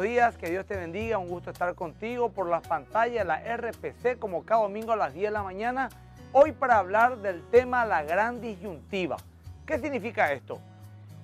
días, que Dios te bendiga, un gusto estar contigo por las pantallas, la RPC, como cada domingo a las 10 de la mañana, hoy para hablar del tema la gran disyuntiva. ¿Qué significa esto?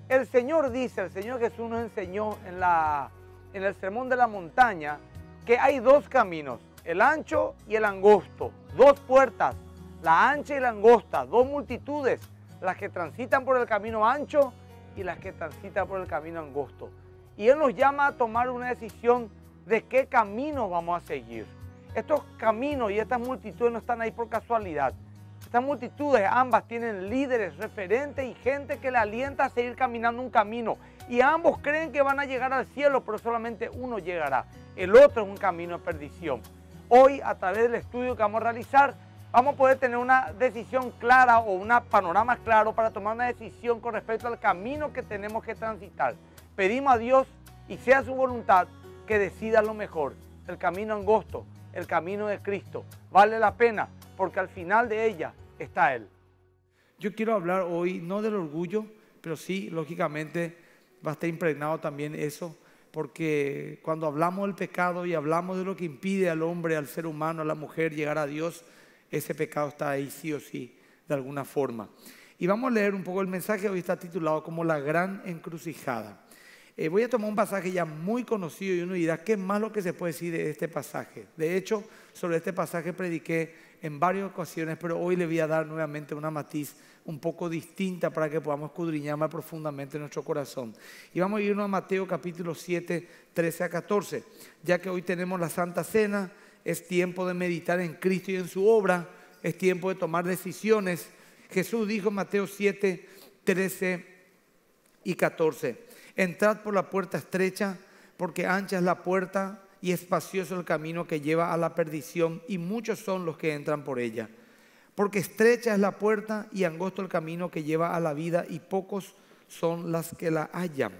El Señor dice, el Señor Jesús nos enseñó en, la, en el Sermón de la Montaña que hay dos caminos, el ancho y el angosto, dos puertas, la ancha y la angosta, dos multitudes, las que transitan por el camino ancho y las que transitan por el camino angosto. Y Él nos llama a tomar una decisión de qué camino vamos a seguir. Estos caminos y estas multitudes no están ahí por casualidad. Estas multitudes ambas tienen líderes, referentes y gente que le alienta a seguir caminando un camino. Y ambos creen que van a llegar al cielo, pero solamente uno llegará. El otro es un camino de perdición. Hoy, a través del estudio que vamos a realizar, vamos a poder tener una decisión clara o un panorama claro para tomar una decisión con respecto al camino que tenemos que transitar pedimos a Dios y sea su voluntad que decida lo mejor, el camino angosto, el camino de Cristo. Vale la pena porque al final de ella está Él. Yo quiero hablar hoy no del orgullo, pero sí, lógicamente, va a estar impregnado también eso, porque cuando hablamos del pecado y hablamos de lo que impide al hombre, al ser humano, a la mujer llegar a Dios, ese pecado está ahí sí o sí, de alguna forma. Y vamos a leer un poco el mensaje, hoy está titulado como La Gran Encrucijada. Eh, voy a tomar un pasaje ya muy conocido y uno dirá, ¿qué más lo que se puede decir de este pasaje? De hecho, sobre este pasaje prediqué en varias ocasiones, pero hoy le voy a dar nuevamente una matiz un poco distinta para que podamos escudriñar más profundamente nuestro corazón. Y vamos a irnos a Mateo capítulo 7, 13 a 14, ya que hoy tenemos la Santa Cena, es tiempo de meditar en Cristo y en su obra, es tiempo de tomar decisiones. Jesús dijo en Mateo 7, 13 y 14. Entrad por la puerta estrecha, porque ancha es la puerta y espacioso el camino que lleva a la perdición, y muchos son los que entran por ella. Porque estrecha es la puerta y angosto el camino que lleva a la vida, y pocos son las que la hallan.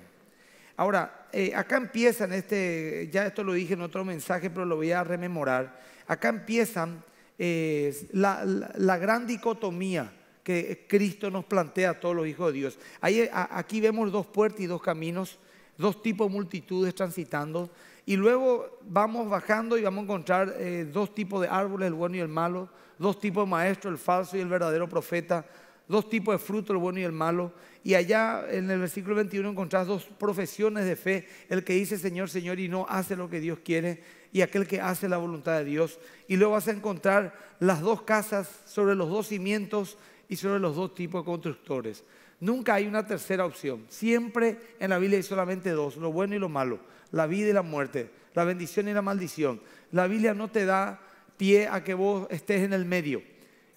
Ahora, eh, acá empiezan este, ya esto lo dije en otro mensaje, pero lo voy a rememorar. Acá empiezan eh, la gran dicotomía que Cristo nos plantea a todos los hijos de Dios. aquí vemos dos puertas y dos caminos, dos tipos de multitudes transitando. Y luego vamos bajando y vamos a encontrar eh, dos tipos de árboles, el bueno y el malo, dos tipos de maestros, el falso y el verdadero profeta, dos tipos de fruto, el bueno y el malo. Y allá en el versículo 21 encontrás dos profesiones de fe, el que dice Señor, Señor y no hace lo que Dios quiere y aquel que hace la voluntad de Dios. Y luego vas a encontrar las dos casas sobre los dos cimientos y sobre los dos tipos de constructores. Nunca hay una tercera opción. Siempre en la Biblia hay solamente dos, lo bueno y lo malo, la vida y la muerte, la bendición y la maldición. La Biblia no te da pie a que vos estés en el medio.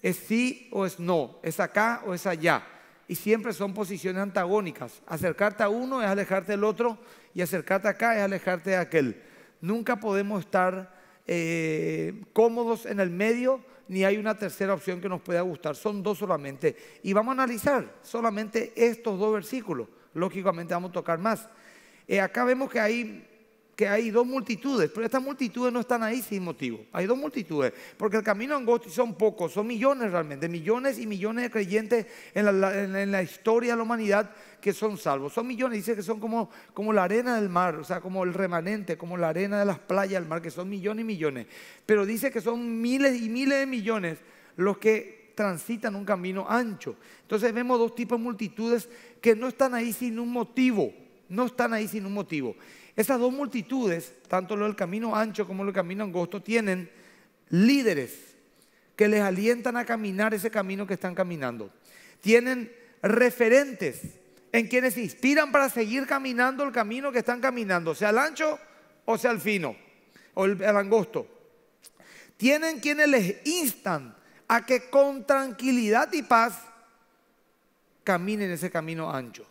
Es sí o es no, es acá o es allá. Y siempre son posiciones antagónicas. Acercarte a uno es alejarte del otro y acercarte acá es alejarte de aquel. Nunca podemos estar eh, cómodos en el medio ni hay una tercera opción que nos pueda gustar. Son dos solamente. Y vamos a analizar solamente estos dos versículos. Lógicamente vamos a tocar más. Eh, acá vemos que hay, que hay dos multitudes, pero estas multitudes no están ahí sin motivo. Hay dos multitudes, porque el camino angosto son pocos, son millones realmente, millones y millones de creyentes en la historia de la humanidad que son salvos. Son millones, dice que son como, como la arena del mar, o sea, como el remanente, como la arena de las playas del mar, que son millones y millones. Pero dice que son miles y miles de millones los que transitan un camino ancho. Entonces vemos dos tipos de multitudes que no están ahí sin un motivo, no están ahí sin un motivo. Esas dos multitudes, tanto lo del camino ancho como lo del camino angosto, tienen líderes que les alientan a caminar ese camino que están caminando. Tienen referentes en quienes se inspiran para seguir caminando el camino que están caminando, sea el ancho o sea el fino, o el, angosto. Tienen quienes les instan a que con tranquilidad y paz caminen ese camino ancho.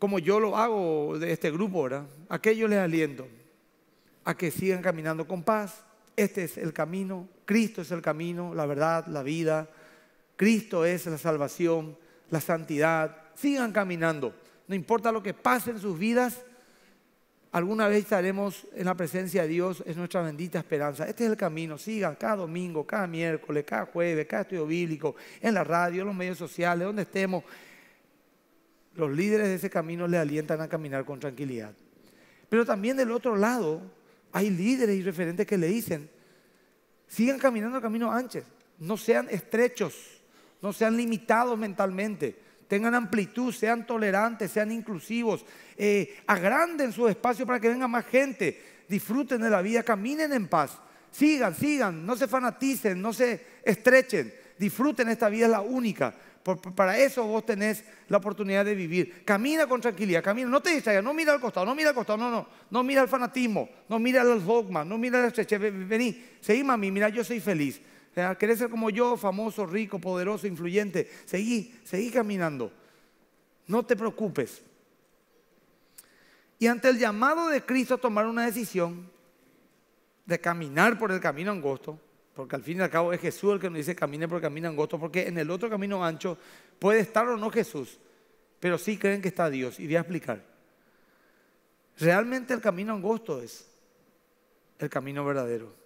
Como yo lo hago de este grupo, ahora. Aquellos les aliento a que sigan caminando con paz. Este es el camino, Cristo es el camino, la verdad, la vida. Cristo es la salvación la santidad, sigan caminando. No importa lo que pase en sus vidas, alguna vez estaremos en la presencia de Dios, es nuestra bendita esperanza. Este es el camino, sigan cada domingo, cada miércoles, cada jueves, cada estudio bíblico, en la radio, en los medios sociales, donde estemos. Los líderes de ese camino le alientan a caminar con tranquilidad. Pero también del otro lado hay líderes y referentes que le dicen, sigan caminando camino anchos, no sean estrechos no sean limitados mentalmente, tengan amplitud, sean tolerantes, sean inclusivos, eh, agranden su espacio para que venga más gente, disfruten de la vida, caminen en paz, sigan, sigan, no se fanaticen, no se estrechen, disfruten esta vida, es la única. para eso vos tenés la oportunidad de vivir. Camina con tranquilidad, camina, no te distraigas, no mira al costado, no mira al costado, no, no, no mira al fanatismo, no mira al dogma, no mira al estreche. vení, seguí mami, mira, yo soy feliz. ¿Querés ser como yo, famoso, rico, poderoso, influyente? Seguí, seguí caminando. No te preocupes. Y ante el llamado de Cristo a tomar una decisión de caminar por el camino angosto, porque al fin y al cabo es Jesús el que nos dice camine por el camino angosto, porque en el otro camino ancho puede estar o no Jesús, pero sí creen que está Dios. Y voy a explicar. Realmente el camino angosto es el camino verdadero.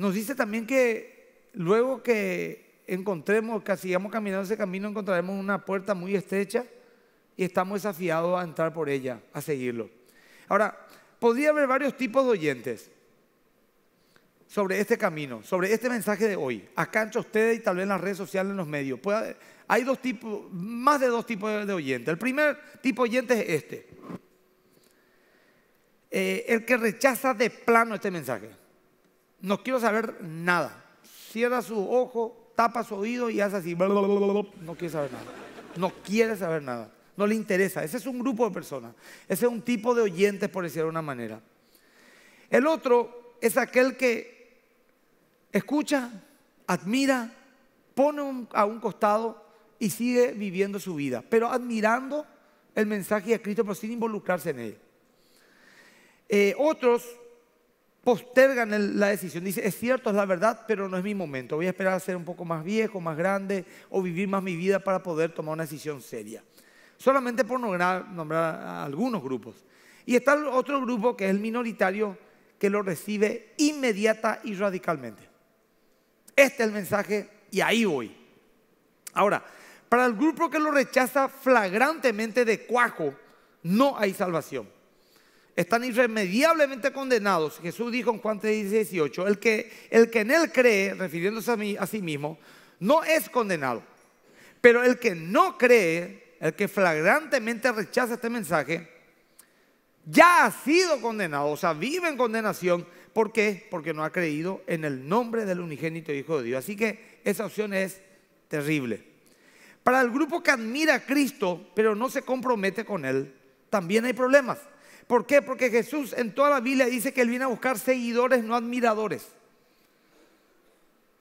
Nos dice también que luego que encontremos, que sigamos caminando ese camino, encontraremos una puerta muy estrecha y estamos desafiados a entrar por ella, a seguirlo. Ahora, podría haber varios tipos de oyentes sobre este camino, sobre este mensaje de hoy, acá entre ustedes y tal vez en las redes sociales, en los medios. hay dos tipos, más de dos tipos de oyentes. El primer tipo de oyente es este, eh, el que rechaza de plano este mensaje no quiero saber nada. Cierra su ojo, tapa su oído y hace así. No quiere saber nada. No quiere saber nada. No le interesa. Ese es un grupo de personas. Ese es un tipo de oyentes, por decirlo de una manera. El otro es aquel que escucha, admira, pone a un costado y sigue viviendo su vida, pero admirando el mensaje de Cristo, pero sin involucrarse en él. Eh, otros postergan la decisión. Dice, es cierto, es la verdad, pero no es mi momento. Voy a esperar a ser un poco más viejo, más grande o vivir más mi vida para poder tomar una decisión seria. Solamente por nombrar, algunos grupos. Y está el otro grupo que es el minoritario que lo recibe inmediata y radicalmente. Este es el mensaje y ahí voy. Ahora, para el grupo que lo rechaza flagrantemente de cuajo, no hay salvación están irremediablemente condenados. Jesús dijo en Juan 3, el que, el que en él cree, refiriéndose a, mí, a sí mismo, no es condenado. Pero el que no cree, el que flagrantemente rechaza este mensaje, ya ha sido condenado, o sea, vive en condenación. ¿Por qué? Porque no ha creído en el nombre del unigénito Hijo de Dios. Así que esa opción es terrible. Para el grupo que admira a Cristo, pero no se compromete con Él, también hay problemas. ¿Por qué? Porque Jesús en toda la Biblia dice que Él viene a buscar seguidores, no admiradores.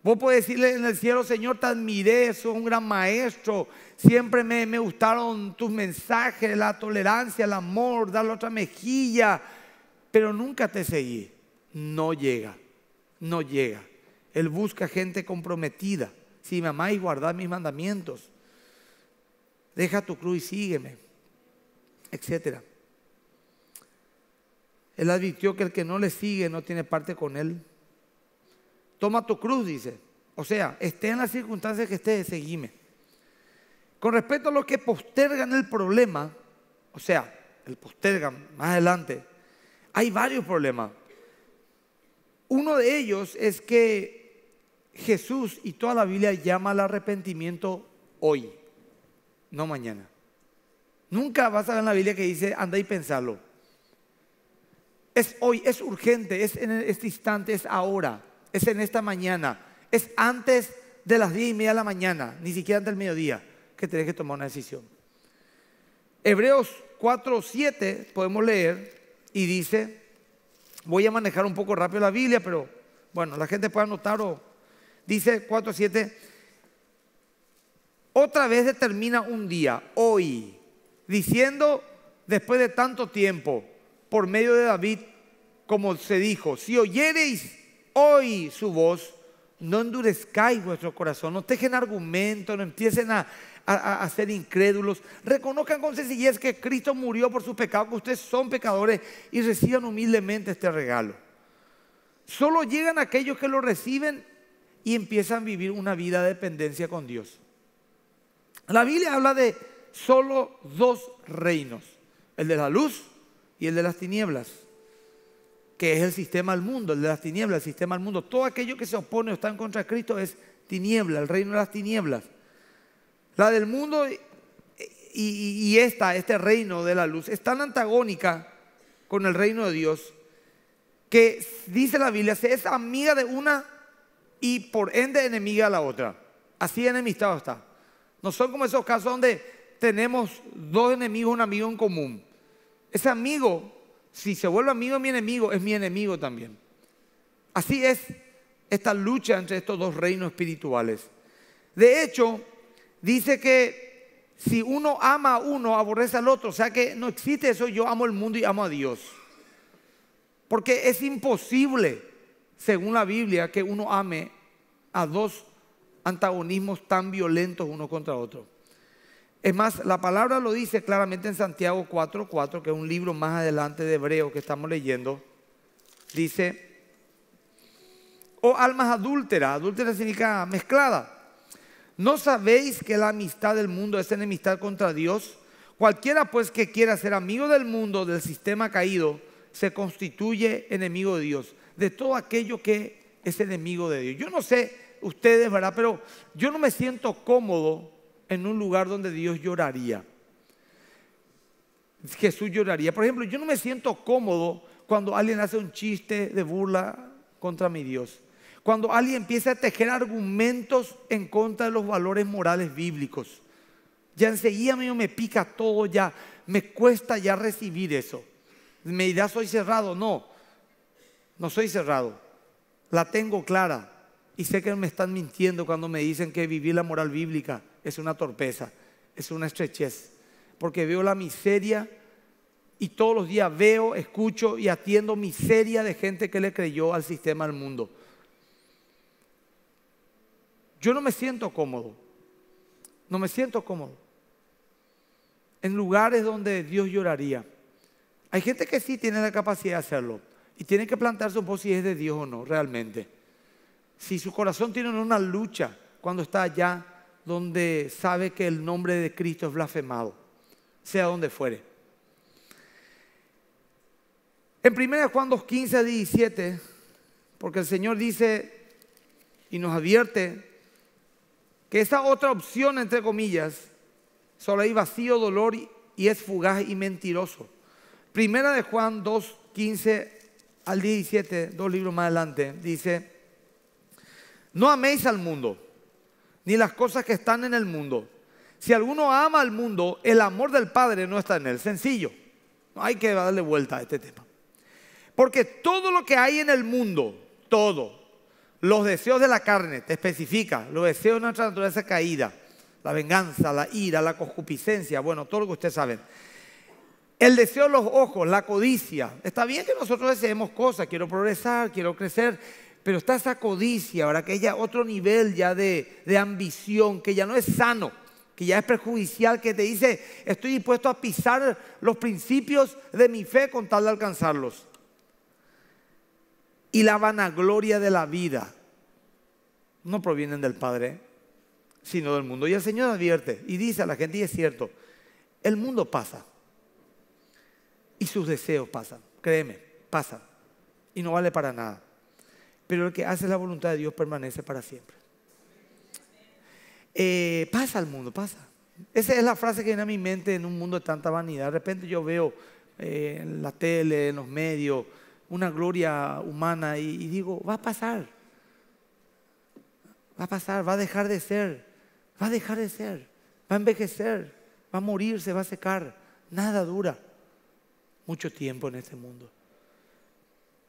Vos podés decirle en el cielo, Señor, te admiré, soy un gran maestro. Siempre me, gustaron tus mensajes, la tolerancia, el amor, darle la otra mejilla. Pero nunca te seguí. No llega, no llega. Él busca gente comprometida. Si sí, me amáis, guardad mis mandamientos. Deja tu cruz y sígueme, etcétera. Él advirtió que el que no le sigue no tiene parte con él. Toma tu cruz, dice. O sea, esté en las circunstancias que esté, seguime. Con respecto a los que postergan el problema, o sea, el postergan más adelante, hay varios problemas. Uno de ellos es que Jesús y toda la Biblia llama al arrepentimiento hoy, no mañana. Nunca vas a ver en la Biblia que dice anda y pensalo. Es hoy, es urgente, es en este instante, es ahora, es en esta mañana, es antes de las diez y media de la mañana, ni siquiera antes del mediodía, que tenés que tomar una decisión. Hebreos 4, 7 podemos leer y dice, voy a manejar un poco rápido la Biblia, pero bueno, la gente puede anotar o dice 4, 7, otra vez determina un día, hoy, diciendo después de tanto tiempo, por medio de David, como se dijo, si oyereis hoy su voz, no endurezcáis vuestro corazón, no tejen argumentos, no empiecen a, ser incrédulos. Reconozcan con sencillez que Cristo murió por sus pecados, que ustedes son pecadores y reciban humildemente este regalo. Solo llegan aquellos que lo reciben y empiezan a vivir una vida de dependencia con Dios. La Biblia habla de solo dos reinos, el de la luz y el de las tinieblas, que es el sistema del mundo, el de las tinieblas, el sistema del mundo. Todo aquello que se opone o está en contra de Cristo es tiniebla, el reino de las tinieblas. La del mundo y, esta, este reino de la luz, es tan antagónica con el reino de Dios que dice la Biblia, se es amiga de una y por ende enemiga a la otra. Así enemistado está. No son como esos casos donde tenemos dos enemigos, un amigo en común. Ese amigo, si se vuelve amigo de mi enemigo, es mi enemigo también. Así es esta lucha entre estos dos reinos espirituales. De hecho, dice que si uno ama a uno, aborrece al otro. O sea que no existe eso, yo amo el mundo y amo a Dios. Porque es imposible, según la Biblia, que uno ame a dos antagonismos tan violentos uno contra otro. Es más, la palabra lo dice claramente en Santiago 4.4, que es un libro más adelante de Hebreo que estamos leyendo. Dice, oh, almas adúlteras, adúltera significa mezclada. ¿No sabéis que la amistad del mundo es enemistad contra Dios? Cualquiera pues que quiera ser amigo del mundo, del sistema caído, se constituye enemigo de Dios, de todo aquello que es enemigo de Dios. Yo no sé ustedes, ¿verdad? Pero yo no me siento cómodo en un lugar donde Dios lloraría. Jesús lloraría. Por ejemplo, yo no me siento cómodo cuando alguien hace un chiste de burla contra mi Dios. Cuando alguien empieza a tejer argumentos en contra de los valores morales bíblicos. Ya enseguida mí me pica todo, ya me cuesta ya recibir eso. Me dirá, soy cerrado. No, no soy cerrado. La tengo clara. Y sé que me están mintiendo cuando me dicen que viví la moral bíblica es una torpeza, es una estrechez, porque veo la miseria y todos los días veo, escucho y atiendo miseria de gente que le creyó al sistema del mundo. Yo no me siento cómodo, no me siento cómodo. En lugares donde Dios lloraría. Hay gente que sí tiene la capacidad de hacerlo y tiene que plantearse un poco si es de Dios o no realmente. Si su corazón tiene una lucha cuando está allá donde sabe que el nombre de Cristo es blasfemado, sea donde fuere. En 1 Juan 215 15, 17, porque el Señor dice y nos advierte que esta otra opción, entre comillas, solo hay vacío, dolor y es fugaz y mentiroso. Primera de Juan 215 al 17, dos libros más adelante, dice, no améis al mundo ni las cosas que están en el mundo. Si alguno ama al mundo, el amor del Padre no está en él. Sencillo. No hay que darle vuelta a este tema. Porque todo lo que hay en el mundo, todo, los deseos de la carne, te especifica, los deseos de nuestra naturaleza caída, la venganza, la ira, la concupiscencia, bueno, todo lo que ustedes saben. El deseo de los ojos, la codicia. Está bien que nosotros deseemos cosas, quiero progresar, quiero crecer, pero está esa codicia, ahora que ya otro nivel ya de, de ambición, que ya no es sano, que ya es perjudicial, que te dice, estoy dispuesto a pisar los principios de mi fe con tal de alcanzarlos. Y la vanagloria de la vida no provienen del Padre, sino del mundo. Y el Señor advierte y dice a la gente, y es cierto, el mundo pasa y sus deseos pasan, créeme, pasan y no vale para nada pero el que hace la voluntad de Dios permanece para siempre. Eh, pasa al mundo, pasa. Esa es la frase que viene a mi mente en un mundo de tanta vanidad. De repente yo veo eh, en la tele, en los medios, una gloria humana y, digo, va a pasar. Va a pasar, va a dejar de ser, va a dejar de ser, va a envejecer, va a morir, se va a secar. Nada dura mucho tiempo en este mundo.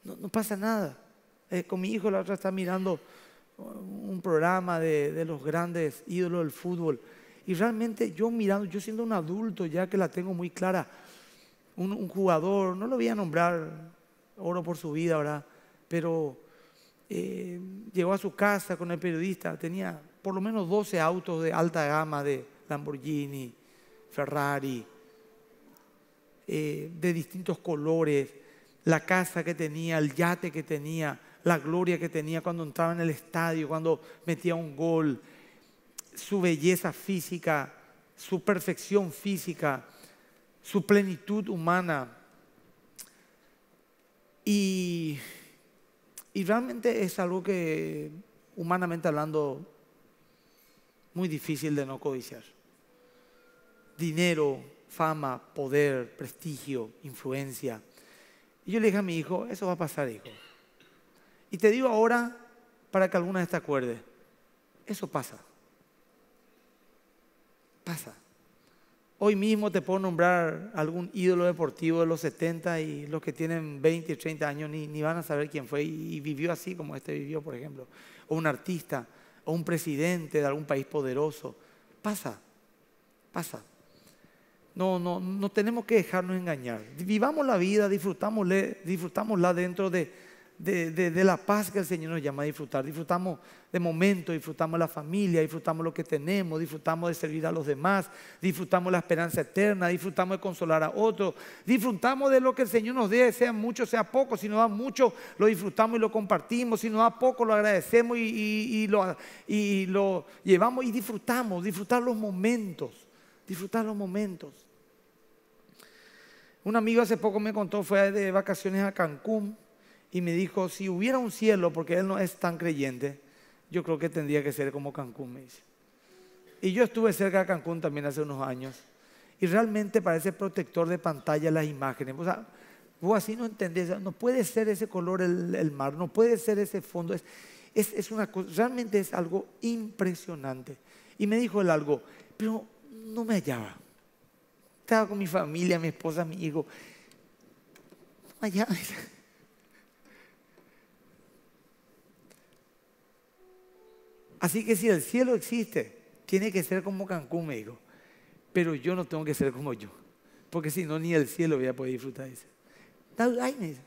no pasa nada. Eh, con mi hijo, la otra está mirando un programa de, los grandes ídolos del fútbol. Y realmente yo mirando, yo siendo un adulto ya que la tengo muy clara, un, jugador, no lo voy a nombrar, oro por su vida, ahora, Pero eh, llegó a su casa con el periodista, tenía por lo menos 12 autos de alta gama de Lamborghini, Ferrari, eh, de distintos colores la casa que tenía, el yate que tenía, la gloria que tenía cuando entraba en el estadio, cuando metía un gol, su belleza física, su perfección física, su plenitud humana. Y, y realmente es algo que, humanamente hablando, muy difícil de no codiciar. Dinero, fama, poder, prestigio, influencia y yo le dije a mi hijo, eso va a pasar, hijo. Y te digo ahora para que alguna vez te acuerdes, eso pasa. Pasa. Hoy mismo te puedo nombrar algún ídolo deportivo de los 70 y los que tienen 20, 30 años ni, van a saber quién fue y vivió así como este vivió, por ejemplo. O un artista, o un presidente de algún país poderoso. Pasa, pasa. No, no, no tenemos que dejarnos engañar. Vivamos la vida, disfrutámosla dentro de, la paz que el Señor nos llama a disfrutar. Disfrutamos de momentos, disfrutamos la familia, disfrutamos lo que tenemos, disfrutamos de servir a los demás, disfrutamos la esperanza eterna, disfrutamos de consolar a otros, disfrutamos de lo que el Señor nos dé, sea mucho, sea poco. Si nos da mucho, lo disfrutamos y lo compartimos. Si nos da poco, lo agradecemos y lo llevamos y disfrutamos, disfrutar los momentos, disfrutar los momentos. Un amigo hace poco me contó, fue de vacaciones a Cancún y me dijo, si hubiera un cielo, porque él no es tan creyente, yo creo que tendría que ser como Cancún, me dice. Y yo estuve cerca de Cancún también hace unos años y realmente parece protector de pantalla las imágenes. O sea, vos así no entendés, no puede ser ese color el, mar, no puede ser ese fondo. Es, es, es una cosa, realmente es algo impresionante. Y me dijo él algo, pero no me hallaba. Estaba con mi familia, mi esposa, mi hijo. Allá. Así que si el cielo existe, tiene que ser como Cancún, me dijo. Pero yo no tengo que ser como yo. Porque si no, ni el cielo voy a poder disfrutar. de eso.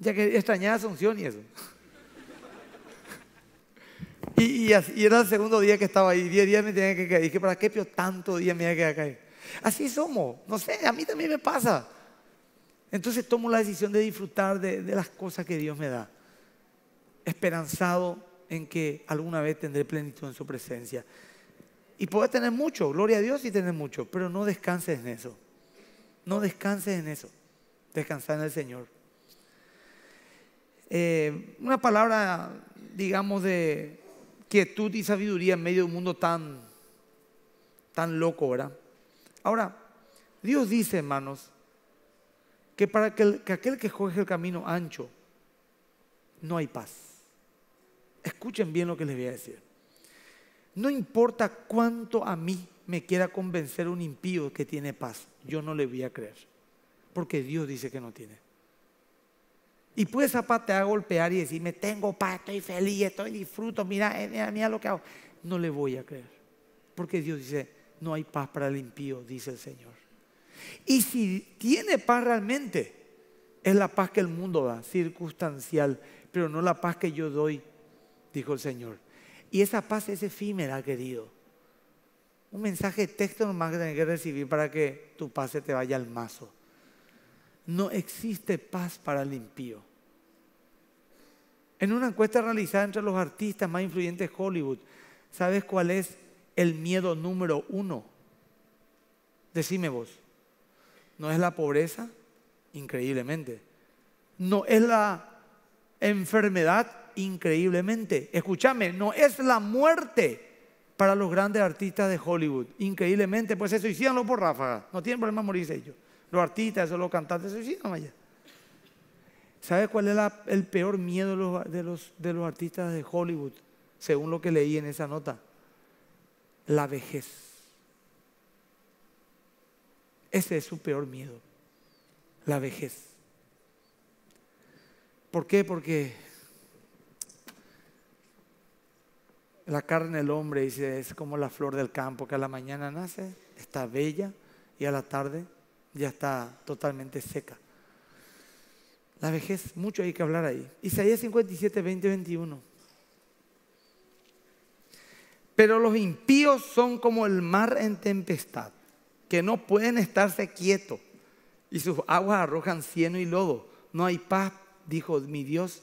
Ya que extrañaba Asunción y eso. Y, era el segundo día que estaba ahí, 10 días me tenía que caer. dije, ¿para qué pio tanto día me tenía que caer? Así somos, no sé, a mí también me pasa. Entonces tomo la decisión de disfrutar de, las cosas que Dios me da, esperanzado en que alguna vez tendré plenitud en su presencia. Y poder tener mucho, gloria a Dios y tener mucho, pero no descanses en eso. No descanses en eso. Descansar en el Señor. Eh, una palabra, digamos, de quietud y sabiduría en medio de un mundo tan, tan loco, ¿verdad? Ahora, Dios dice, hermanos, que para aquel que juegue el camino ancho, no hay paz. Escuchen bien lo que les voy a decir. No importa cuánto a mí me quiera convencer un impío que tiene paz, yo no le voy a creer, porque Dios dice que no tiene. Y pues esa te va a golpear y decirme, tengo paz, estoy feliz, estoy disfruto, mira, eh, mira, mira lo que hago. No le voy a creer. Porque Dios dice, no hay paz para el impío, dice el Señor. Y si tiene paz realmente, es la paz que el mundo da, circunstancial, pero no la paz que yo doy, dijo el Señor. Y esa paz es efímera, querido. Un mensaje de texto nomás que tenés que recibir para que tu paz se te vaya al mazo no existe paz para el impío. En una encuesta realizada entre los artistas más influyentes de Hollywood, ¿sabes cuál es el miedo número uno? Decime vos. ¿No es la pobreza? Increíblemente. ¿No es la enfermedad? Increíblemente. Escúchame, no es la muerte para los grandes artistas de Hollywood. Increíblemente. pues eso, hicieron por ráfaga. No tienen problema morirse ellos. Los artistas, esos, los cantantes sí no vaya. ¿Sabe cuál es el peor miedo de los, de, los, artistas de Hollywood? Según lo que leí en esa nota. La vejez. Ese es su peor miedo. La vejez. ¿Por qué? Porque la carne del hombre dice, es como la flor del campo que a la mañana nace, está bella y a la tarde ya está totalmente seca. La vejez, mucho hay que hablar ahí. Isaías 57, 20, 21. Pero los impíos son como el mar en tempestad, que no pueden estarse quietos, y sus aguas arrojan cieno y lodo. No hay paz, dijo mi Dios,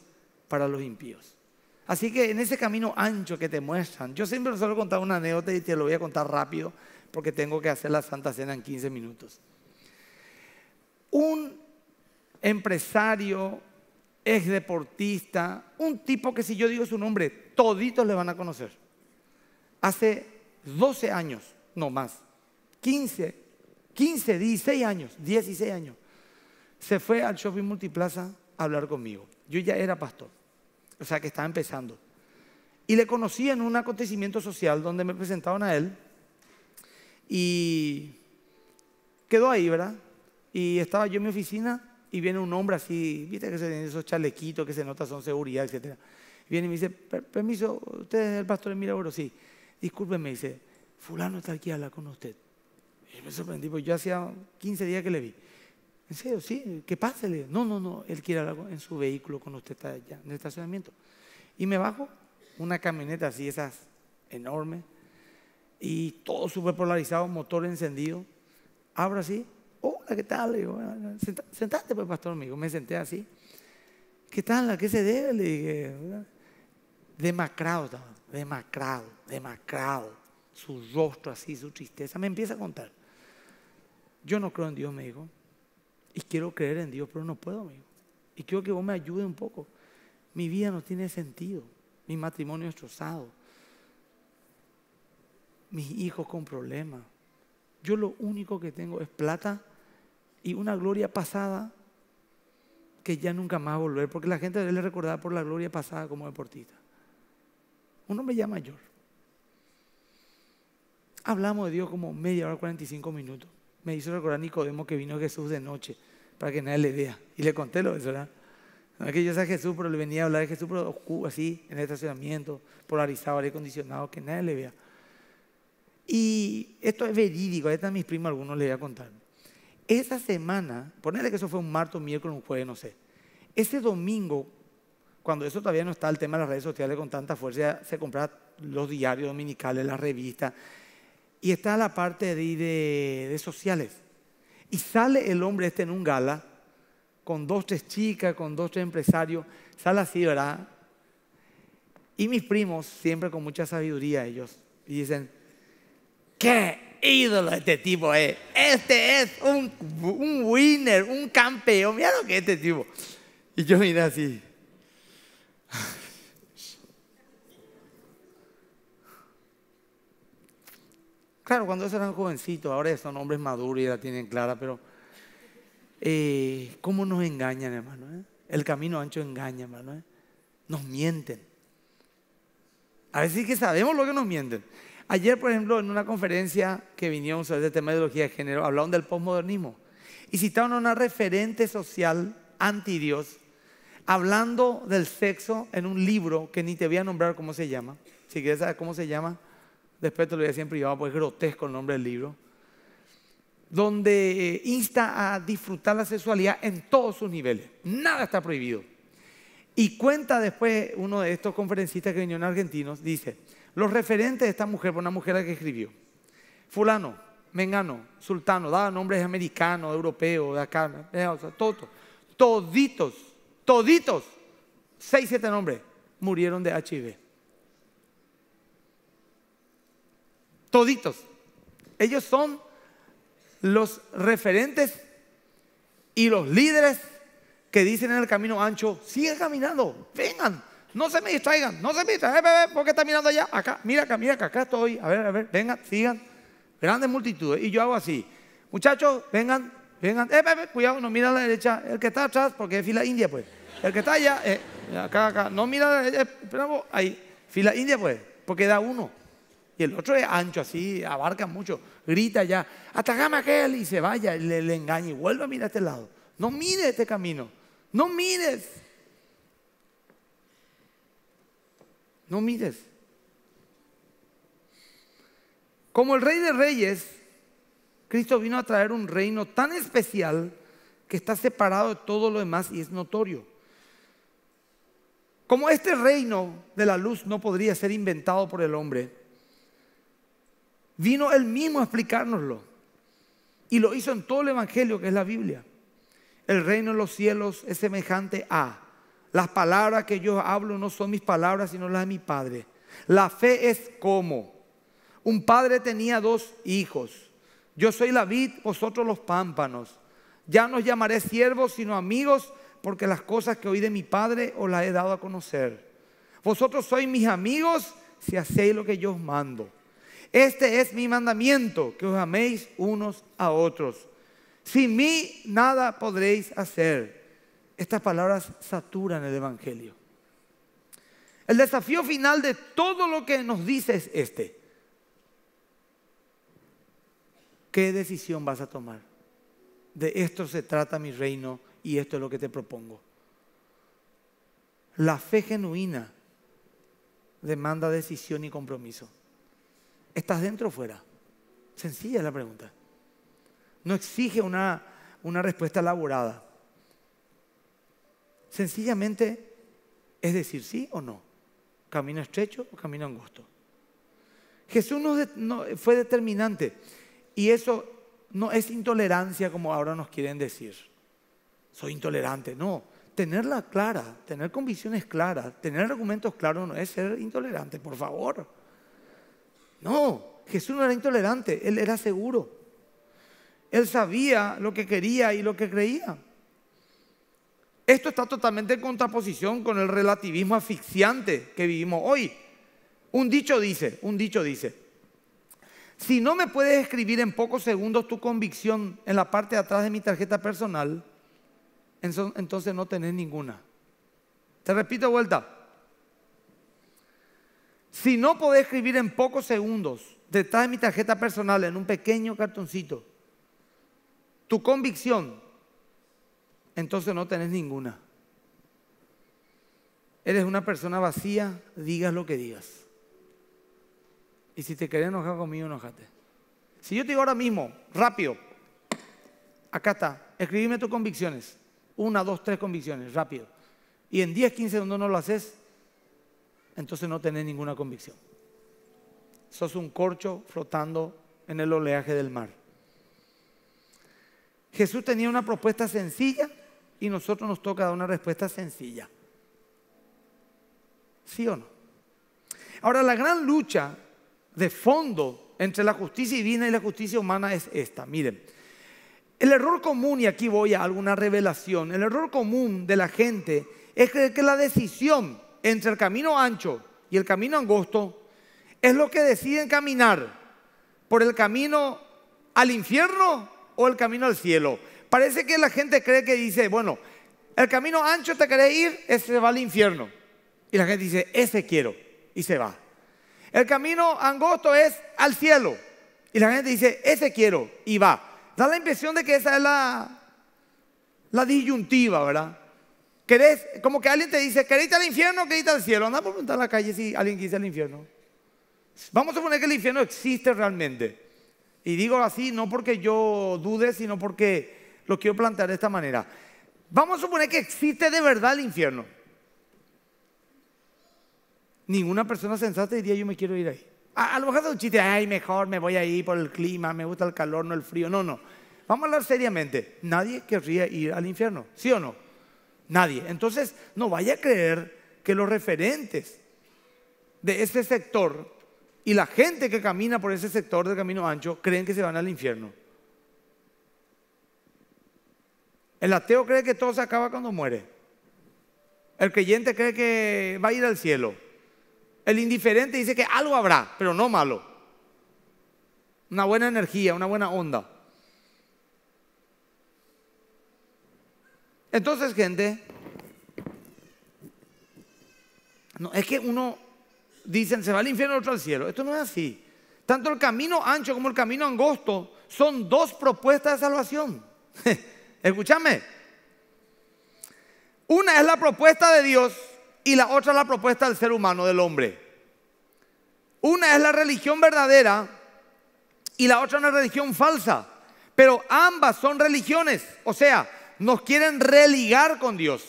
para los impíos. Así que en ese camino ancho que te muestran, yo siempre he contar una anécdota y te lo voy a contar rápido porque tengo que hacer la Santa Cena en 15 minutos un empresario, ex deportista, un tipo que si yo digo su nombre, toditos le van a conocer. Hace 12 años, no más, 15, 15, 16 años, 16 años, se fue al shopping multiplaza a hablar conmigo. Yo ya era pastor, o sea que estaba empezando. Y le conocí en un acontecimiento social donde me presentaban a él y quedó ahí, ¿verdad? Y estaba yo en mi oficina y viene un hombre así, viste que se esos chalequitos que se nota son seguridad, etc. Viene y me dice, permiso, ¿usted es el pastor de labor Sí. Discúlpeme, dice, fulano está aquí, hablar con usted. Y me sorprendí, porque yo hacía 15 días que le vi. ¿En serio? Sí, que pásele. No, no, no, él quiere hablar en su vehículo con usted está allá, en el estacionamiento. Y me bajo, una camioneta así, esas enormes, y todo súper polarizado, motor encendido. Abro así, hola, ¿qué tal? Le digo, sentate pues, pastor, amigo. Me senté así. ¿Qué tal? ¿A qué se debe? Le dije, demacrado estaba, demacrado, demacrado. Su rostro así, su tristeza. Me empieza a contar. Yo no creo en Dios, me dijo. Y quiero creer en Dios, pero no puedo, amigo. Y quiero que vos me ayudes un poco. Mi vida no tiene sentido. Mi matrimonio es destrozado. Mis hijos con problemas. Yo lo único que tengo es plata y una gloria pasada que ya nunca más volver, porque la gente le recordaba por la gloria pasada como deportista. Un hombre ya mayor. Hablamos de Dios como media hora, 45 minutos. Me hizo recordar Nicodemo que vino Jesús de noche para que nadie le vea. Y le conté lo de eso, ¿verdad? es que yo sea Jesús, pero le venía a hablar de Jesús, pero así, en el estacionamiento, polarizado, aire acondicionado, que nadie le vea. Y esto es verídico, A estas mis primos, algunos les voy a contar. Esa semana, ponerle que eso fue un martes, un miércoles, un jueves, no sé. Ese domingo, cuando eso todavía no está el tema de las redes sociales con tanta fuerza, se compraba los diarios dominicales, las revistas, y está la parte de, de, de sociales. Y sale el hombre este en un gala, con dos, tres chicas, con dos, tres empresarios, sale así, ¿verdad? Y mis primos, siempre con mucha sabiduría ellos, y dicen, ¿qué? ídolo este tipo es. Eh. Este es un, winner, un campeón. Mira lo que es este tipo. Y yo miré así. Claro, cuando eran jovencitos, ahora son hombres maduros y la tienen clara, pero eh, ¿cómo nos engañan, hermano? Eh? El camino ancho engaña, hermano. Nos mienten. A veces que sabemos lo que nos mienten. Ayer, por ejemplo, en una conferencia que vinieron sobre el tema de ideología de género, hablaron del posmodernismo y citaron a una referente social anti Dios hablando del sexo en un libro que ni te voy a nombrar cómo se llama. Si quieres saber cómo se llama, después te lo voy a decir en privado porque es grotesco el nombre del libro. Donde eh, insta a disfrutar la sexualidad en todos sus niveles. Nada está prohibido. Y cuenta después uno de estos conferencistas que vinieron argentinos, dice, los referentes de esta mujer, una mujer que escribió. Fulano, Mengano, Sultano, daba nombres americanos, europeos, de acá, eh, de, toditos, toditos, seis, siete nombres, murieron de HIV. Toditos. Ellos son los referentes y los líderes que dicen en el camino ancho, sigan caminando, vengan, no se me distraigan, no se me distraigan. Eh, bebé, ¿Por qué está mirando allá? Acá, mira acá, mira acá, acá estoy. A ver, a ver, vengan, sigan. Grandes multitudes. Y yo hago así. Muchachos, vengan, vengan. Eh, bebé, cuidado, no mira a la derecha. El que está atrás, porque es fila india, pues. El que está allá, eh, acá, acá. No mira a la derecha, eh, ahí. Fila india, pues, porque da uno. Y el otro es ancho, así, abarca mucho. Grita ya, hasta a aquel y se vaya, y le, le engaña y vuelve a mirar a este lado. No mire este camino. No mires. No mires. Como el Rey de Reyes, Cristo vino a traer un reino tan especial que está separado de todo lo demás y es notorio. Como este reino de la luz no podría ser inventado por el hombre, vino él mismo a explicárnoslo. Y lo hizo en todo el Evangelio, que es la Biblia. El reino de los cielos es semejante a las palabras que yo hablo no son mis palabras, sino las de mi padre. La fe es como. Un padre tenía dos hijos. Yo soy la vid, vosotros los pámpanos. Ya no os llamaré siervos, sino amigos, porque las cosas que oí de mi padre os las he dado a conocer. Vosotros sois mis amigos si hacéis lo que yo os mando. Este es mi mandamiento, que os améis unos a otros. Sin mí nada podréis hacer. Estas palabras saturan el Evangelio. El desafío final de todo lo que nos dice es este. ¿Qué decisión vas a tomar? De esto se trata mi reino y esto es lo que te propongo. La fe genuina demanda decisión y compromiso. ¿Estás dentro o fuera? Sencilla es la pregunta. No exige una, una respuesta elaborada sencillamente es decir sí o no. Camino estrecho o camino angosto. Jesús no, fue determinante y eso no es intolerancia como ahora nos quieren decir. Soy intolerante, no. Tenerla clara, tener convicciones claras, tener argumentos claros no es ser intolerante, por favor. No, Jesús no era intolerante, él era seguro. Él sabía lo que quería y lo que creía. Esto está totalmente en contraposición con el relativismo asfixiante que vivimos hoy. Un dicho dice, un dicho dice, si no me puedes escribir en pocos segundos tu convicción en la parte de atrás de mi tarjeta personal, entonces no tenés ninguna. Te repito de vuelta. Si no podés escribir en pocos segundos detrás de mi tarjeta personal, en un pequeño cartoncito, tu convicción entonces no tenés ninguna. Eres una persona vacía, digas lo que digas. Y si te querés enojar conmigo, enojate. Si yo te digo ahora mismo, rápido, acá está, escribime tus convicciones. Una, dos, tres convicciones, rápido. Y en 10, 15 segundos no lo haces, entonces no tenés ninguna convicción. Sos un corcho flotando en el oleaje del mar. Jesús tenía una propuesta sencilla y nosotros nos toca dar una respuesta sencilla. ¿Sí o no? Ahora, la gran lucha de fondo entre la justicia divina y la justicia humana es esta. Miren, el error común, y aquí voy a alguna revelación, el error común de la gente es que la decisión entre el camino ancho y el camino angosto es lo que deciden caminar por el camino al infierno o el camino al cielo. Parece que la gente cree que dice, bueno, el camino ancho te querés ir, ese va al infierno. Y la gente dice, ese quiero, y se va. El camino angosto es al cielo. Y la gente dice, ese quiero, y va. Da la impresión de que esa es la, la disyuntiva, ¿verdad? ¿Querés, como que alguien te dice, ¿queréis ir al infierno o ir al cielo? Anda por preguntar la calle si alguien quiere ir al infierno. Vamos a suponer que el infierno existe realmente. Y digo así no porque yo dude, sino porque lo quiero plantear de esta manera. Vamos a suponer que existe de verdad el infierno. Ninguna persona sensata diría yo me quiero ir ahí. A, lo mejor es un chiste, ay, mejor me voy ahí por el clima, me gusta el calor, no el frío. No, no. Vamos a hablar seriamente. Nadie querría ir al infierno, ¿sí o no? Nadie. Entonces, no vaya a creer que los referentes de ese sector y la gente que camina por ese sector del camino ancho creen que se van al infierno. El ateo cree que todo se acaba cuando muere. El creyente cree que va a ir al cielo. El indiferente dice que algo habrá, pero no malo. Una buena energía, una buena onda. Entonces, gente, no, es que uno dice, se va al infierno, otro al cielo. Esto no es así. Tanto el camino ancho como el camino angosto son dos propuestas de salvación. Escúchame. Una es la propuesta de Dios y la otra es la propuesta del ser humano, del hombre. Una es la religión verdadera y la otra es una religión falsa. Pero ambas son religiones, o sea, nos quieren religar con Dios.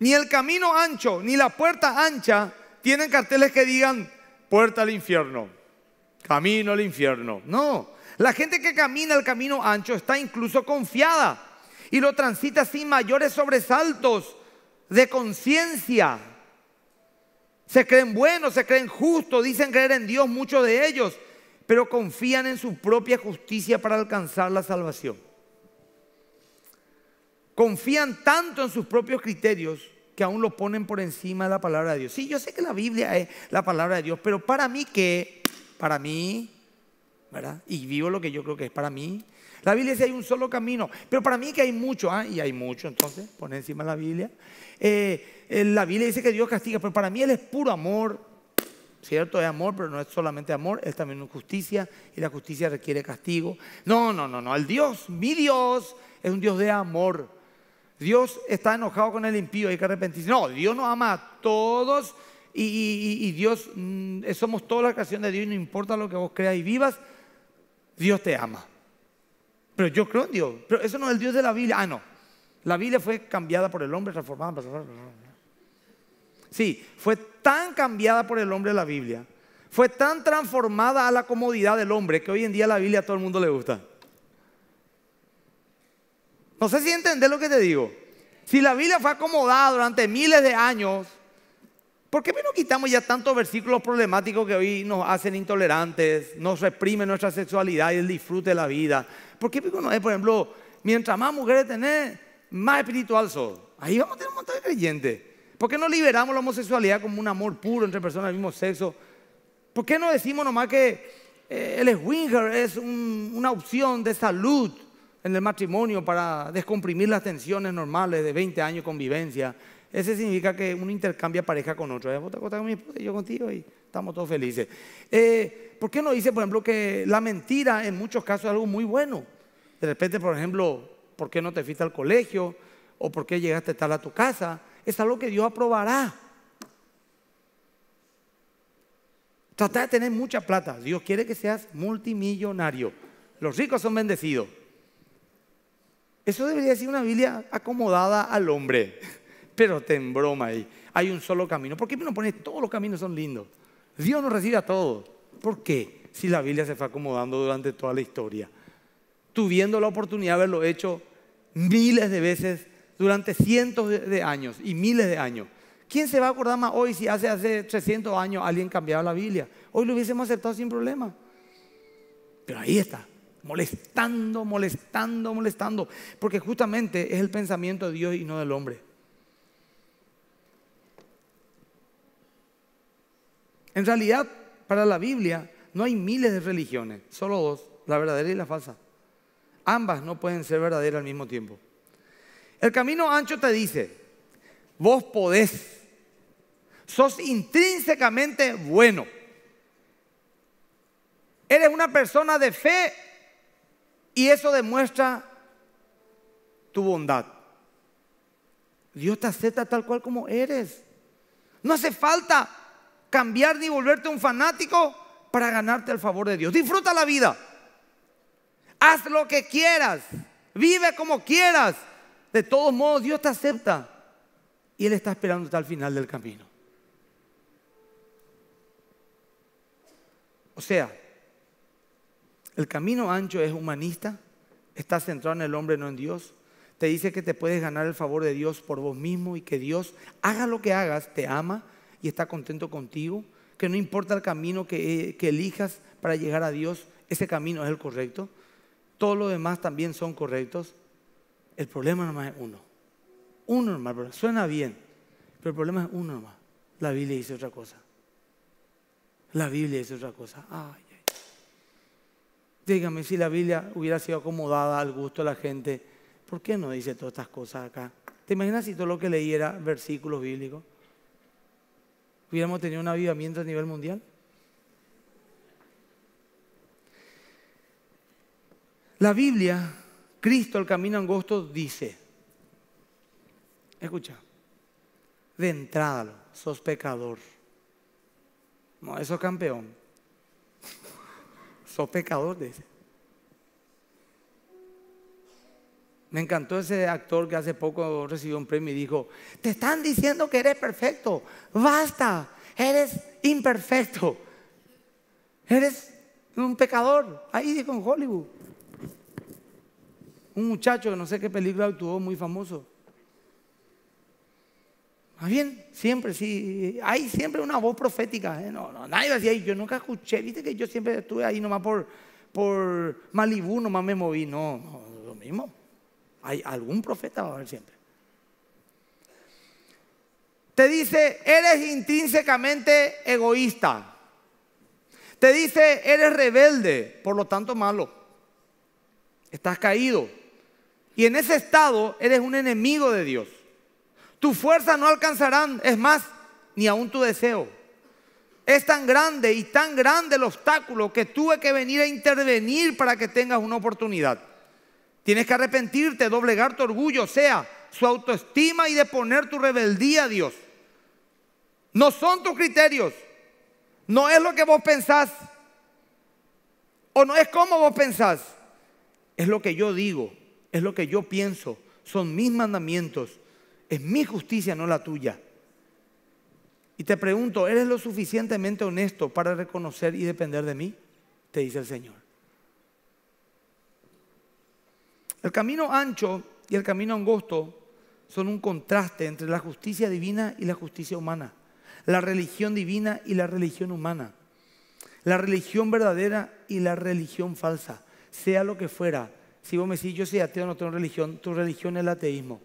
Ni el camino ancho, ni la puerta ancha tienen carteles que digan puerta al infierno, camino al infierno. No, la gente que camina el camino ancho está incluso confiada y lo transita sin mayores sobresaltos de conciencia. Se creen buenos, se creen justos, dicen creer en Dios muchos de ellos, pero confían en su propia justicia para alcanzar la salvación. Confían tanto en sus propios criterios que aún lo ponen por encima de la palabra de Dios. Sí, yo sé que la Biblia es la palabra de Dios, pero para mí ¿qué? para mí, y vivo lo que yo creo que es para mí. La Biblia dice hay un solo camino, pero para mí que hay mucho, ¿ah? y hay mucho, entonces, pone encima la Biblia. Eh, eh, la Biblia dice que Dios castiga, pero para mí Él es puro amor, ¿cierto? Es amor, pero no es solamente amor, es también justicia, y la justicia requiere castigo. No, no, no, no, el Dios, mi Dios, es un Dios de amor. Dios está enojado con el impío, hay que arrepentirse. No, Dios nos ama a todos y, y Dios, mm, somos toda la creación de Dios y no importa lo que vos creas y vivas, Dios te ama. Pero yo creo en Dios. Pero eso no es el Dios de la Biblia. Ah, no. La Biblia fue cambiada por el hombre, transformada. Sí, fue tan cambiada por el hombre la Biblia. Fue tan transformada a la comodidad del hombre que hoy en día la Biblia a todo el mundo le gusta. No sé si entendés lo que te digo. Si la Biblia fue acomodada durante miles de años ¿Por qué no quitamos ya tantos versículos problemáticos que hoy nos hacen intolerantes, nos reprimen nuestra sexualidad y el disfrute de la vida? ¿Por qué no es, por ejemplo, mientras más mujeres tenés, más espiritual sos? Ahí vamos a tener un montón de creyentes. ¿Por qué no liberamos la homosexualidad como un amor puro entre personas del mismo sexo? ¿Por qué no decimos nomás que eh, el swinger es una opción de salud en el matrimonio para descomprimir las tensiones normales de 20 años de convivencia? Ese significa que uno intercambia pareja con otro. Yo con mi esposa y yo contigo y estamos todos felices. Eh, ¿Por qué no dice, por ejemplo, que la mentira en muchos casos es algo muy bueno? De repente, por ejemplo, ¿por qué no te fuiste al colegio? ¿O por qué llegaste tarde a tu casa? Es algo que Dios aprobará. Trata de tener mucha plata. Dios quiere que seas multimillonario. Los ricos son bendecidos. Eso debería ser una Biblia acomodada al hombre pero te broma ahí. Hay un solo camino. ¿Por qué no pones todos los caminos son lindos? Dios nos recibe a todos. ¿Por qué? Si la Biblia se fue acomodando durante toda la historia. Tuviendo la oportunidad de haberlo hecho miles de veces durante cientos de años y miles de años. ¿Quién se va a acordar más hoy si hace, hace 300 años alguien cambiaba la Biblia? Hoy lo hubiésemos aceptado sin problema. Pero ahí está, molestando, molestando, molestando, porque justamente es el pensamiento de Dios y no del hombre. En realidad, para la Biblia no hay miles de religiones, solo dos, la verdadera y la falsa. Ambas no pueden ser verdaderas al mismo tiempo. El camino ancho te dice, vos podés, sos intrínsecamente bueno. Eres una persona de fe y eso demuestra tu bondad. Dios te acepta tal cual como eres. No hace falta cambiar ni volverte un fanático para ganarte el favor de Dios. Disfruta la vida. Haz lo que quieras. Vive como quieras. De todos modos, Dios te acepta. Y Él está esperando hasta el final del camino. O sea, el camino ancho es humanista, está centrado en el hombre, no en Dios. Te dice que te puedes ganar el favor de Dios por vos mismo y que Dios, haga lo que hagas, te ama y está contento contigo, que no importa el camino que, elijas para llegar a Dios, ese camino es el correcto. Todos los demás también son correctos. El problema nomás es uno. Uno nomás, suena bien, pero el problema es uno nomás. La Biblia dice otra cosa. La Biblia dice otra cosa. Dígame si la Biblia hubiera sido acomodada al gusto de la gente, ¿por qué no dice todas estas cosas acá? ¿Te imaginas si todo lo que leí era versículos bíblicos? hubiéramos tenido vida mientras a nivel mundial. La Biblia, Cristo, el camino angosto, dice, escucha, de entrada sos pecador. No, eso es campeón. sos pecador, dice. Me encantó ese actor que hace poco recibió un premio y dijo, te están diciendo que eres perfecto, basta, eres imperfecto, eres un pecador. Ahí dijo en Hollywood. Un muchacho que no sé qué película actuó, muy famoso. Más bien, siempre, sí, hay siempre una voz profética. ¿eh? No, no, nadie decía, yo nunca escuché, viste que yo siempre estuve ahí nomás por, por Malibú, nomás me moví. No, no, lo mismo. Hay algún profeta va a haber siempre. Te dice, eres intrínsecamente egoísta. Te dice, eres rebelde, por lo tanto malo. Estás caído. Y en ese estado eres un enemigo de Dios. Tus fuerzas no alcanzarán, es más, ni aún tu deseo. Es tan grande y tan grande el obstáculo que tuve que venir a intervenir para que tengas una oportunidad. Tienes que arrepentirte, doblegar tu orgullo, o sea, su autoestima y deponer tu rebeldía a Dios. No son tus criterios. No es lo que vos pensás. O no es como vos pensás. Es lo que yo digo. Es lo que yo pienso. Son mis mandamientos. Es mi justicia, no la tuya. Y te pregunto, ¿eres lo suficientemente honesto para reconocer y depender de mí? Te dice el Señor. El camino ancho y el camino angosto son un contraste entre la justicia divina y la justicia humana, la religión divina y la religión humana, la religión verdadera y la religión falsa, sea lo que fuera. Si vos me decís, yo soy ateo, no tengo religión, tu religión es el ateísmo.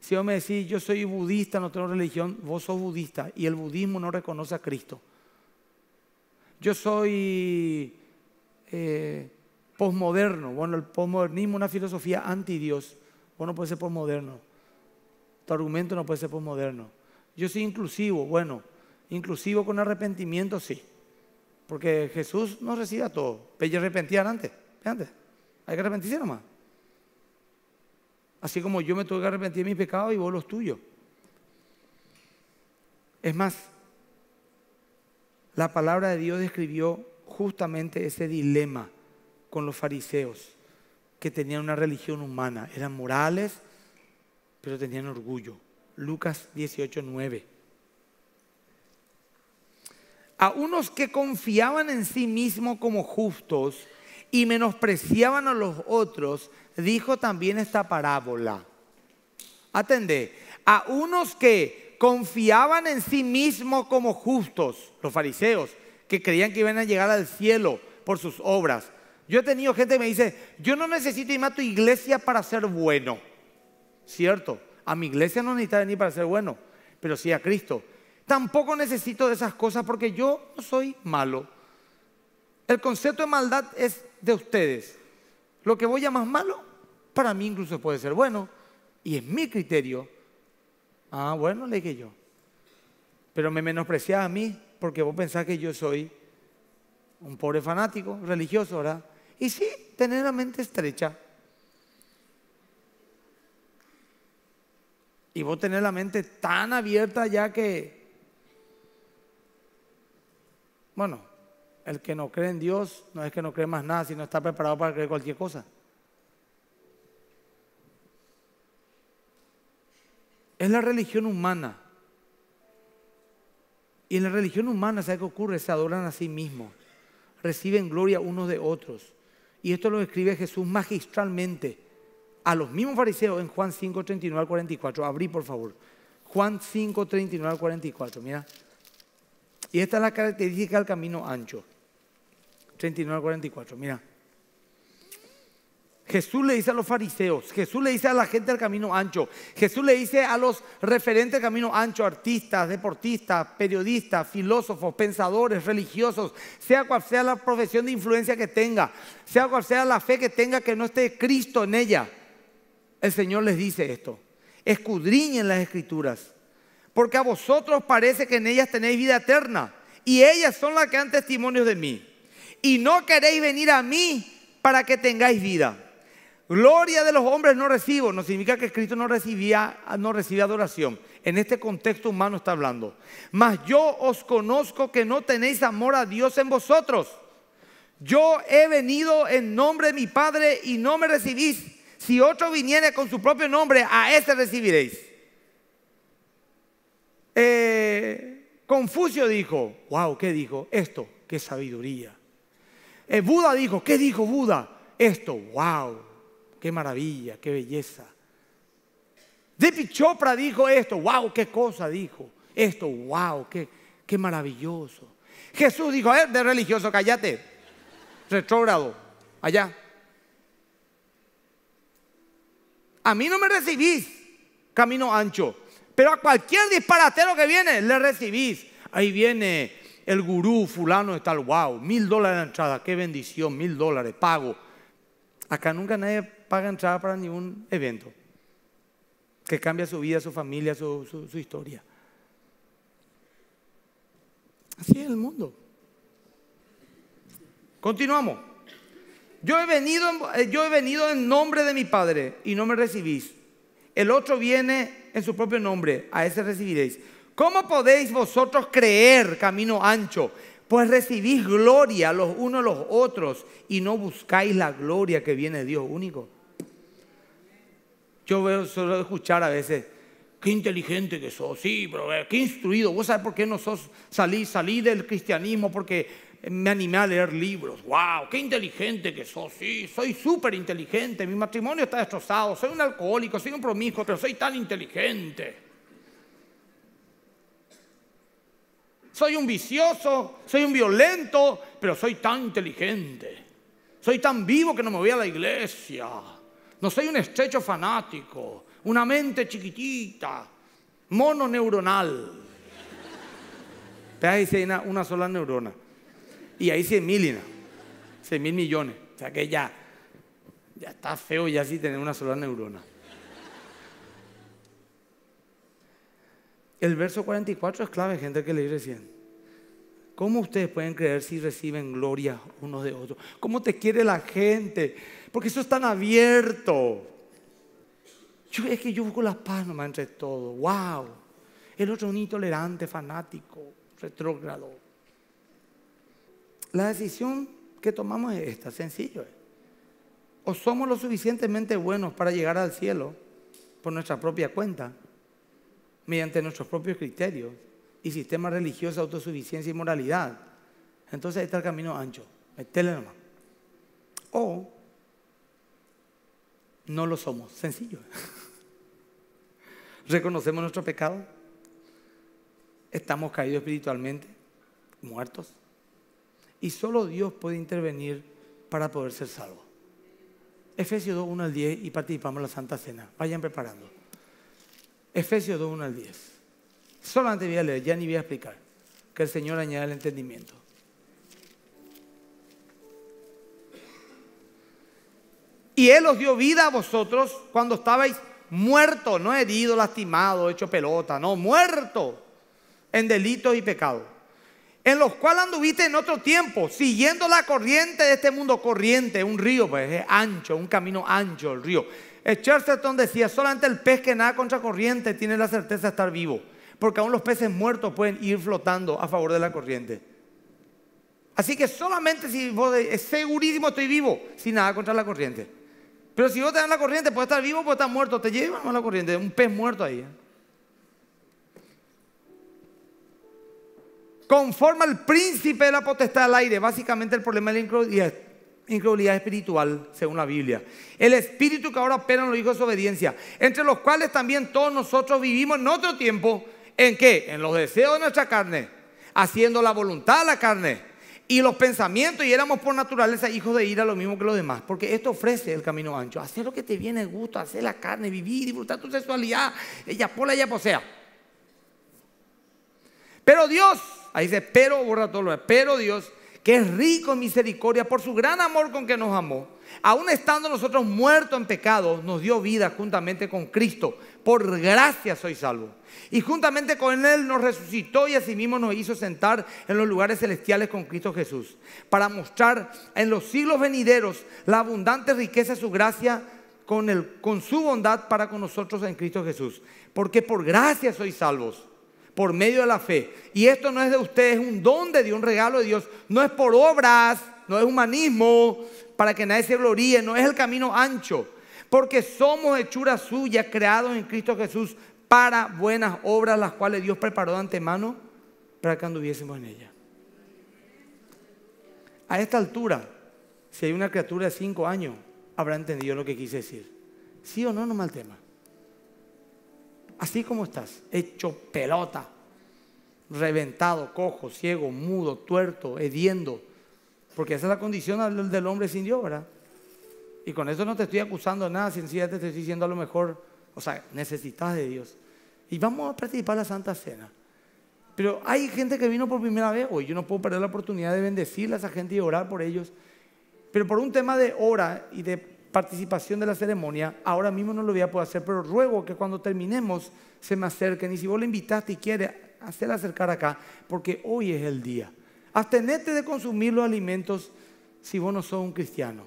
Si vos me decís, yo soy budista, no tengo religión, vos sos budista y el budismo no reconoce a Cristo. Yo soy eh, posmoderno. Bueno, el posmodernismo es una filosofía anti-Dios. Bueno, puede ser posmoderno. Tu argumento no puede ser posmoderno. Yo soy inclusivo, bueno, inclusivo con arrepentimiento sí. Porque Jesús no recibe a todos. Pero arrepentían antes, antes. Hay que arrepentirse nomás. Así como yo me tuve que arrepentir de mis pecados y vos los tuyos. Es más, la palabra de Dios describió justamente ese dilema con los fariseos, que tenían una religión humana, eran morales, pero tenían orgullo. Lucas 18, 9. A unos que confiaban en sí mismos como justos y menospreciaban a los otros, dijo también esta parábola. Atende, a unos que confiaban en sí mismos como justos, los fariseos, que creían que iban a llegar al cielo por sus obras, yo he tenido gente que me dice, yo no necesito ir a tu iglesia para ser bueno. Cierto, a mi iglesia no necesita ni para ser bueno, pero sí a Cristo. Tampoco necesito de esas cosas porque yo no soy malo. El concepto de maldad es de ustedes. Lo que voy a llamar malo, para mí incluso puede ser bueno. Y es mi criterio. Ah, bueno, le dije yo. Pero me menospreciaba a mí porque vos pensás que yo soy un pobre fanático religioso, ¿verdad? Y sí, tener la mente estrecha. Y vos tener la mente tan abierta ya que, bueno, el que no cree en Dios no es que no cree más nada, sino está preparado para creer cualquier cosa. Es la religión humana. Y en la religión humana, ¿sabe qué ocurre? Se adoran a sí mismos, reciben gloria unos de otros y esto lo escribe Jesús magistralmente a los mismos fariseos en Juan 5, 39 al 44. Abrí, por favor. Juan 5, 39 al 44, mira. Y esta es la característica del camino ancho. 39 al 44, mira. Jesús le dice a los fariseos, Jesús le dice a la gente del camino ancho, Jesús le dice a los referentes del camino ancho, artistas, deportistas, periodistas, filósofos, pensadores, religiosos, sea cual sea la profesión de influencia que tenga, sea cual sea la fe que tenga, que no esté Cristo en ella. El Señor les dice esto, escudriñen las escrituras, porque a vosotros parece que en ellas tenéis vida eterna, y ellas son las que dan testimonio de mí, y no queréis venir a mí para que tengáis vida. Gloria de los hombres no recibo. No significa que Cristo no recibía, no recibía adoración. En este contexto humano está hablando. Mas yo os conozco que no tenéis amor a Dios en vosotros. Yo he venido en nombre de mi Padre y no me recibís. Si otro viniera con su propio nombre, a ese recibiréis. Eh, Confucio dijo, wow, ¿qué dijo? Esto, qué sabiduría. Eh, Buda dijo, ¿qué dijo Buda? Esto, wow, qué maravilla, qué belleza. De Pichopra dijo esto, wow, qué cosa dijo. Esto, wow, qué, qué maravilloso. Jesús dijo, a ver, de religioso, cállate. Retrógrado, allá. A mí no me recibís, camino ancho. Pero a cualquier disparatero que viene, le recibís. Ahí viene el gurú, fulano de tal, wow, mil dólares de entrada, qué bendición, mil dólares, pago. Acá nunca nadie paga entrada para ningún evento que cambia su vida, su familia, su, historia. Así es el mundo. Continuamos. Yo he, venido, eh, yo he venido en nombre de mi Padre y no me recibís. El otro viene en su propio nombre, a ese recibiréis. ¿Cómo podéis vosotros creer, camino ancho, pues recibís gloria los unos a los otros y no buscáis la gloria que viene de Dios único. Yo veo, solo escuchar a veces, qué inteligente que sos, sí, pero eh, qué instruido. Vos sabés por qué no sos, salí, salí del cristianismo porque me animé a leer libros. ¡Wow! ¡Qué inteligente que sos! Sí, soy súper inteligente. Mi matrimonio está destrozado. Soy un alcohólico, soy un promiscuo, pero soy tan inteligente. soy un vicioso, soy un violento, pero soy tan inteligente. Soy tan vivo que no me voy a la iglesia. No soy un estrecho fanático, una mente chiquitita, mono neuronal. ahí una, una sola neurona. Y ahí cien mil, cien mil millones. O sea que ya, ya está feo ya así tener una sola neurona. El verso 44 es clave, gente que leí recién. ¿Cómo ustedes pueden creer si reciben gloria unos de otros? ¿Cómo te quiere la gente? Porque eso es tan abierto. Yo, es que yo busco la paz nomás entre todos. ¡Wow! El otro es un intolerante, fanático, retrógrado. La decisión que tomamos es esta, sencillo. Eh. O somos lo suficientemente buenos para llegar al cielo por nuestra propia cuenta mediante nuestros propios criterios y sistemas religiosos, autosuficiencia y moralidad. Entonces ahí está el camino ancho, metele nomás. O no lo somos, sencillo. Reconocemos nuestro pecado, estamos caídos espiritualmente, muertos, y solo Dios puede intervenir para poder ser salvo. Efesios 2, 1 al 10 y participamos en la Santa Cena. Vayan preparando. Efesios 2, al 10. Solamente voy a leer, ya ni voy a explicar. Que el Señor añade el entendimiento. Y Él os dio vida a vosotros cuando estabais muertos, no heridos, lastimado, hecho pelota, no, muertos en delitos y pecados, en los cuales anduviste en otro tiempo, siguiendo la corriente de este mundo corriente, un río, pues es ancho, un camino ancho el río charleston decía, solamente el pez que nada contra corriente tiene la certeza de estar vivo, porque aún los peces muertos pueden ir flotando a favor de la corriente. Así que solamente si vos es segurísimo estoy vivo, sin nada contra la corriente. Pero si vos te dan la corriente, puedes estar vivo, o puedes estar muerto, te llevan a la corriente, un pez muerto ahí. ¿eh? Conforma el príncipe de la potestad al aire, básicamente el problema de la incredulidad espiritual, según la Biblia. El espíritu que ahora opera en los hijos de obediencia, entre los cuales también todos nosotros vivimos en otro tiempo, ¿en qué? En los deseos de nuestra carne, haciendo la voluntad de la carne y los pensamientos, y éramos por naturaleza hijos de ira, lo mismo que los demás, porque esto ofrece el camino ancho, hacer lo que te viene de gusto, hacer la carne, vivir, disfrutar tu sexualidad, ella por ella posea. Pero Dios, ahí dice, pero borra todo lo pero Dios que es rico en misericordia por su gran amor con que nos amó, Aún estando nosotros muertos en pecado, nos dio vida juntamente con Cristo. Por gracia soy salvo. Y juntamente con Él nos resucitó y asimismo nos hizo sentar en los lugares celestiales con Cristo Jesús, para mostrar en los siglos venideros la abundante riqueza de su gracia con, con su bondad para con nosotros en Cristo Jesús. Porque por gracia sois salvos por medio de la fe. Y esto no es de ustedes, es un don de Dios, un regalo de Dios. No es por obras, no es humanismo, para que nadie se gloríe, no es el camino ancho. Porque somos hechura suyas creados en Cristo Jesús, para buenas obras, las cuales Dios preparó de antemano para que anduviésemos en ellas. A esta altura, si hay una criatura de cinco años, habrá entendido lo que quise decir. ¿Sí o no? No mal tema. Así como estás, hecho pelota, reventado, cojo, ciego, mudo, tuerto, hediendo. Porque esa es la condición del hombre sin Dios, ¿verdad? Y con eso no te estoy acusando de nada, sencillamente te estoy diciendo a lo mejor, o sea, necesitas de Dios. Y vamos a participar la Santa Cena. Pero hay gente que vino por primera vez hoy. Yo no puedo perder la oportunidad de bendecir a esa gente y orar por ellos. Pero por un tema de hora y de participación de la ceremonia. Ahora mismo no lo voy a poder hacer, pero ruego que cuando terminemos se me acerquen. Y si vos lo invitaste y quieres, hacerla acercar acá, porque hoy es el día. Abstenete de consumir los alimentos si vos no sos un cristiano,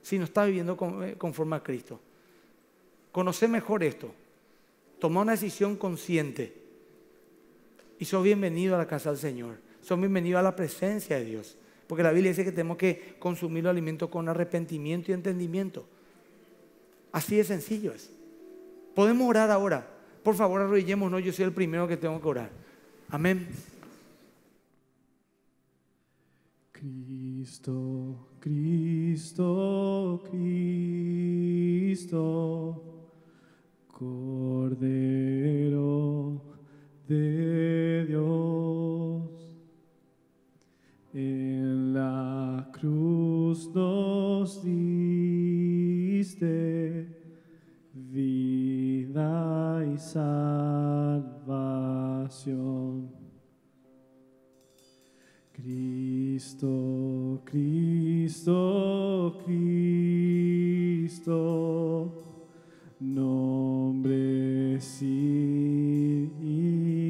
si no estás viviendo eh, conforme a Cristo. Conoce mejor esto. Toma una decisión consciente. Y sos bienvenido a la casa del Señor. Sos bienvenido a la presencia de Dios. Porque la Biblia dice que tenemos que consumir los alimentos con arrepentimiento y entendimiento. Así de sencillo es. Podemos orar ahora. Por favor, arrodillémonos. Yo soy el primero que tengo que orar. Amén. Cristo, Cristo, Cristo, Cordero de Dios. En la cruz nos diste vida y salvación. Cristo, Cristo, Cristo, nombre sin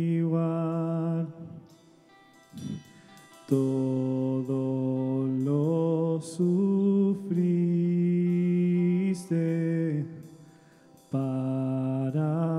todo lo sufriste para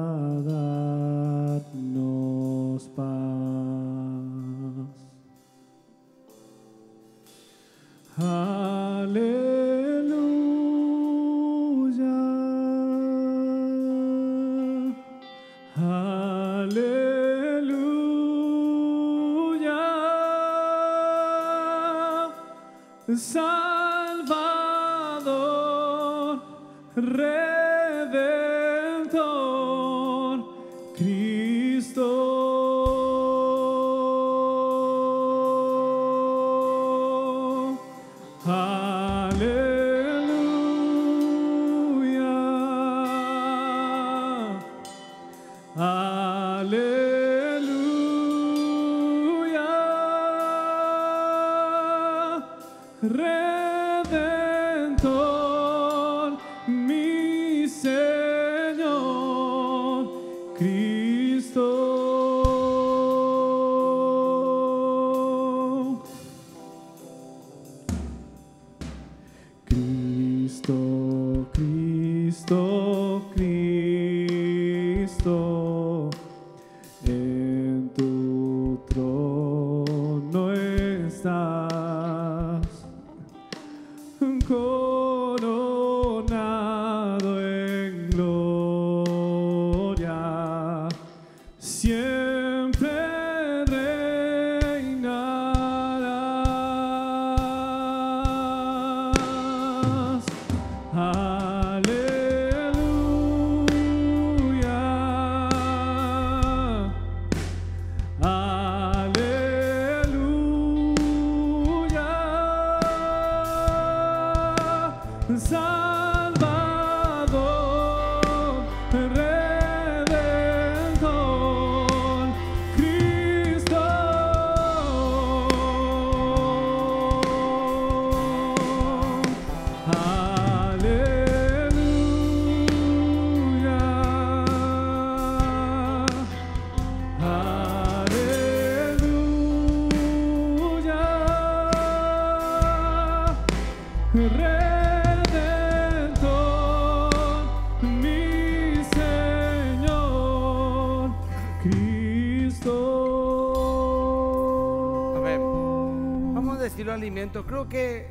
Creo que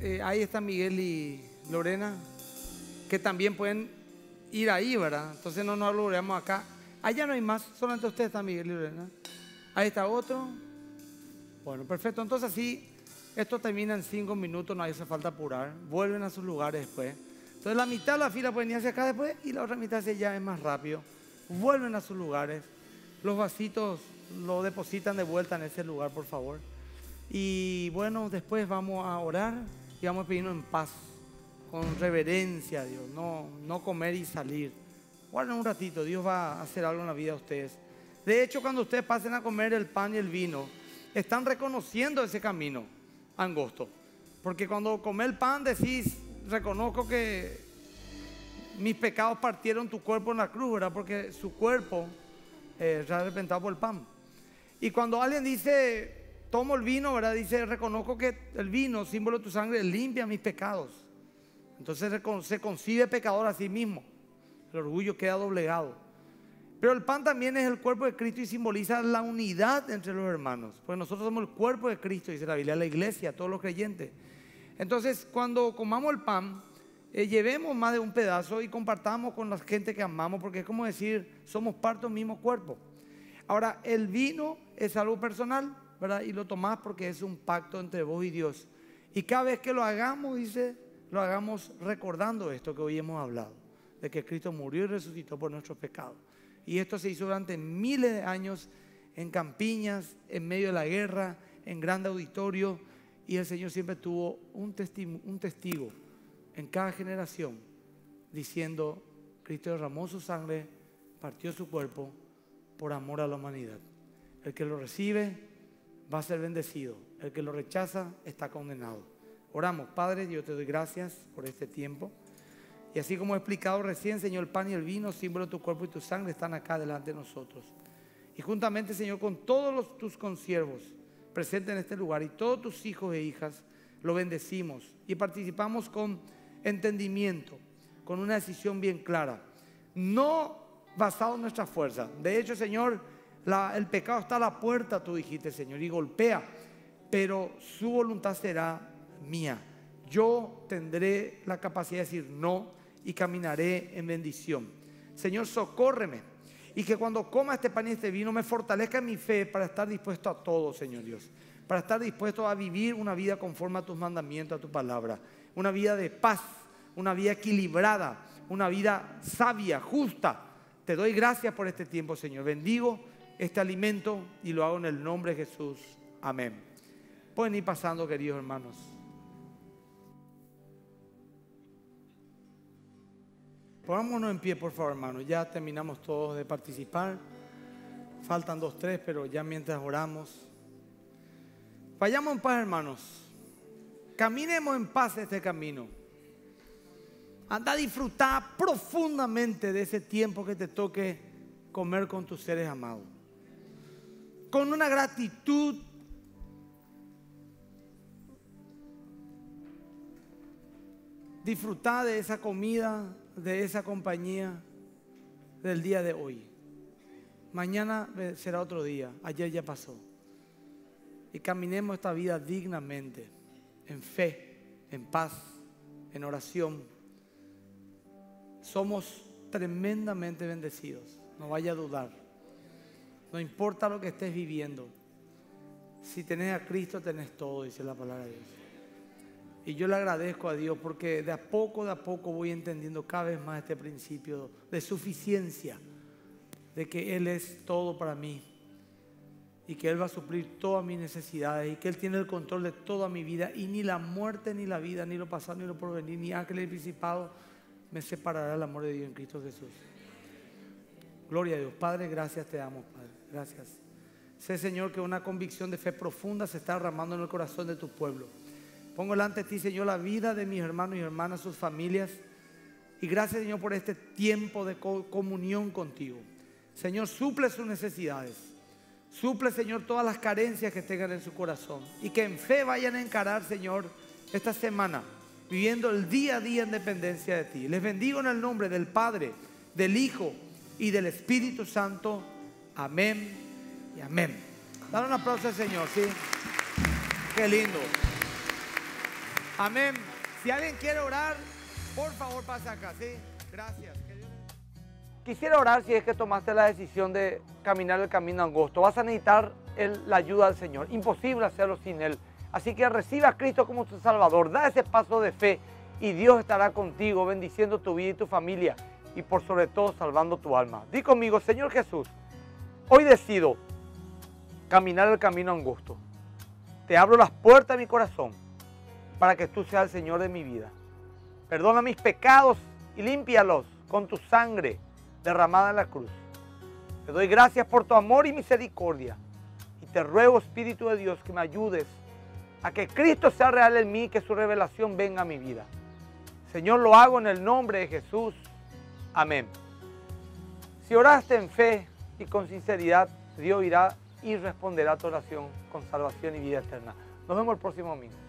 eh, ahí está Miguel y Lorena, que también pueden ir ahí, ¿verdad? Entonces no nos veamos acá. Allá no hay más, solamente ustedes están Miguel y Lorena. Ahí está otro. Bueno, perfecto. Entonces así, esto termina en cinco minutos, no hace falta apurar. Vuelven a sus lugares después. Entonces la mitad de la fila pueden ir hacia acá después y la otra mitad hacia allá es más rápido. Vuelven a sus lugares. Los vasitos lo depositan de vuelta en ese lugar, por favor. Y bueno, después vamos a orar y vamos a pedirnos en paz, con reverencia a Dios, no, no comer y salir. Guarden un ratito, Dios va a hacer algo en la vida de ustedes. De hecho, cuando ustedes pasen a comer el pan y el vino, están reconociendo ese camino angosto. Porque cuando come el pan decís, reconozco que mis pecados partieron tu cuerpo en la cruz, ¿verdad? Porque su cuerpo eh, se ha por el pan. Y cuando alguien dice, tomo el vino, ¿verdad? Dice, reconozco que el vino, símbolo de tu sangre, limpia mis pecados. Entonces se concibe pecador a sí mismo. El orgullo queda doblegado. Pero el pan también es el cuerpo de Cristo y simboliza la unidad entre los hermanos. Pues nosotros somos el cuerpo de Cristo, dice la Biblia, la iglesia, todos los creyentes. Entonces, cuando comamos el pan, eh, llevemos más de un pedazo y compartamos con la gente que amamos, porque es como decir, somos parte del mismo cuerpo. Ahora, el vino es algo personal, ¿verdad? Y lo tomás porque es un pacto entre vos y Dios. Y cada vez que lo hagamos, dice, lo hagamos recordando esto que hoy hemos hablado, de que Cristo murió y resucitó por nuestros pecados. Y esto se hizo durante miles de años en campiñas, en medio de la guerra, en grandes auditorio, y el Señor siempre tuvo un un testigo en cada generación diciendo, Cristo derramó su sangre, partió su cuerpo por amor a la humanidad. El que lo recibe, va a ser bendecido. El que lo rechaza está condenado. Oramos, Padre, yo te doy gracias por este tiempo. Y así como he explicado recién, Señor, el pan y el vino, símbolo de tu cuerpo y tu sangre, están acá delante de nosotros. Y juntamente, Señor, con todos los, tus consiervos presentes en este lugar y todos tus hijos e hijas, lo bendecimos y participamos con entendimiento, con una decisión bien clara, no basado en nuestra fuerza. De hecho, Señor, el pecado está a la puerta, tú dijiste, Señor, y golpea, pero su voluntad será mía. Yo tendré la capacidad de decir no y caminaré en bendición. Señor, socórreme. Y que cuando coma este pan y este vino me fortalezca mi fe para estar dispuesto a todo, Señor Dios. Para estar dispuesto a vivir una vida conforme a tus mandamientos, a tu palabra. Una vida de paz, una vida equilibrada, una vida sabia, justa. Te doy gracias por este tiempo, Señor. Bendigo este alimento y lo hago en el nombre de Jesús. Amén. Pueden ir pasando, queridos hermanos. Pongámonos en pie, por favor, hermanos. Ya terminamos todos de participar. Faltan dos, tres, pero ya mientras oramos. Vayamos en paz, hermanos. Caminemos en paz este camino. Anda a disfrutar profundamente de ese tiempo que te toque comer con tus seres amados con una gratitud. Disfrutar de esa comida, de esa compañía del día de hoy. Mañana eh, será otro día, ayer ya pasó. Y caminemos esta vida dignamente, en fe, en paz, en oración. Somos tremendamente bendecidos, no vaya a dudar. No importa lo que estés viviendo. Si tenés a Cristo, tenés todo, dice la palabra de Dios. Y yo le agradezco a Dios porque de a poco, de a poco voy entendiendo cada vez más este principio de suficiencia, de que Él es todo para mí y que Él va a suplir todas mis necesidades y que Él tiene el control de toda mi vida y ni la muerte, ni la vida, ni lo pasado, ni lo porvenir, ni aquel principado me separará del amor de Dios en Cristo Jesús. Gloria a Dios. Padre, gracias te damos. Gracias. Sé, Señor, que una convicción de fe profunda se está derramando en el corazón de tu pueblo. Pongo delante de ti, Señor, la vida de mis hermanos y hermanas, sus familias. Y gracias, Señor, por este tiempo de comunión contigo. Señor, suple sus necesidades. Suple, Señor, todas las carencias que tengan en su corazón. Y que en fe vayan a encarar, Señor, esta semana, viviendo el día a día en dependencia de ti. Les bendigo en el nombre del Padre, del Hijo y del Espíritu Santo. Amén y amén. Dale un aplauso al Señor, ¿sí? Qué lindo. Amén. Si alguien quiere orar, por favor pase acá, ¿sí? Gracias. Quisiera orar si es que tomaste la decisión de caminar el camino angosto. Vas a necesitar la ayuda del Señor. Imposible hacerlo sin Él. Así que reciba a Cristo como tu Salvador. Da ese paso de fe y Dios estará contigo bendiciendo tu vida y tu familia y por sobre todo salvando tu alma. Di conmigo, Señor Jesús Hoy decido caminar el camino angosto. Te abro las puertas de mi corazón para que tú seas el Señor de mi vida. Perdona mis pecados y límpialos con tu sangre derramada en la cruz. Te doy gracias por tu amor y misericordia. Y te ruego, Espíritu de Dios, que me ayudes a que Cristo sea real en mí y que su revelación venga a mi vida. Señor, lo hago en el nombre de Jesús. Amén. Si oraste en fe, y con sinceridad Dios irá y responderá a tu oración con salvación y vida eterna. Nos vemos el próximo domingo.